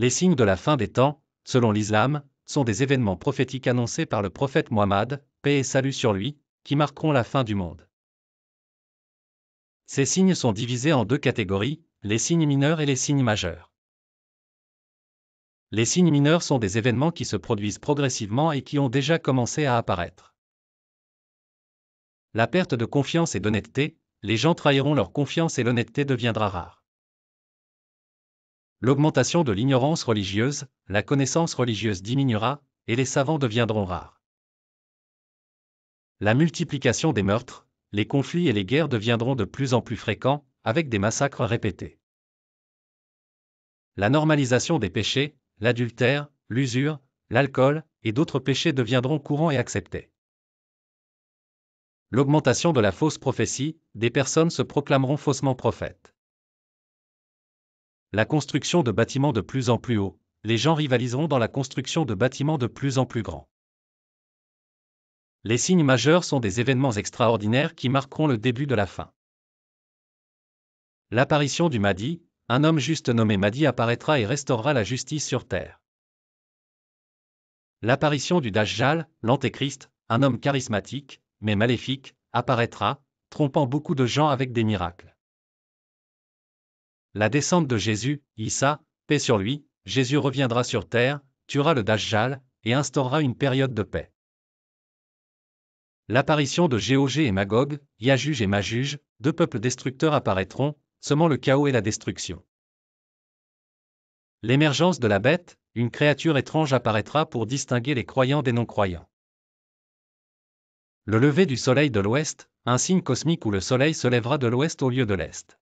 Les signes de la fin des temps, selon l'islam, sont des événements prophétiques annoncés par le prophète Muhammad, paix et salut sur lui, qui marqueront la fin du monde. Ces signes sont divisés en deux catégories, les signes mineurs et les signes majeurs. Les signes mineurs sont des événements qui se produisent progressivement et qui ont déjà commencé à apparaître. La perte de confiance et d'honnêteté, les gens trahiront leur confiance et l'honnêteté deviendra rare. L'augmentation de l'ignorance religieuse, la connaissance religieuse diminuera, et les savants deviendront rares. La multiplication des meurtres, les conflits et les guerres deviendront de plus en plus fréquents, avec des massacres répétés. La normalisation des péchés, l'adultère, l'usure, l'alcool et d'autres péchés deviendront courants et acceptés. L'augmentation de la fausse prophétie, des personnes se proclameront faussement prophètes la construction de bâtiments de plus en plus hauts, les gens rivaliseront dans la construction de bâtiments de plus en plus grands. Les signes majeurs sont des événements extraordinaires qui marqueront le début de la fin. L'apparition du Mahdi, un homme juste nommé Mahdi apparaîtra et restaurera la justice sur terre. L'apparition du Dajjal, l'Antéchrist, un homme charismatique, mais maléfique, apparaîtra, trompant beaucoup de gens avec des miracles la descente de Jésus, Issa, paix sur lui, Jésus reviendra sur terre, tuera le Dajjal, et instaurera une période de paix. L'apparition de Géogé et Magog, Yajuj et Majuj, deux peuples destructeurs apparaîtront, semant le chaos et la destruction. L'émergence de la bête, une créature étrange apparaîtra pour distinguer les croyants des non-croyants. Le lever du soleil de l'ouest, un signe cosmique où le soleil se lèvera de l'ouest au lieu de l'est.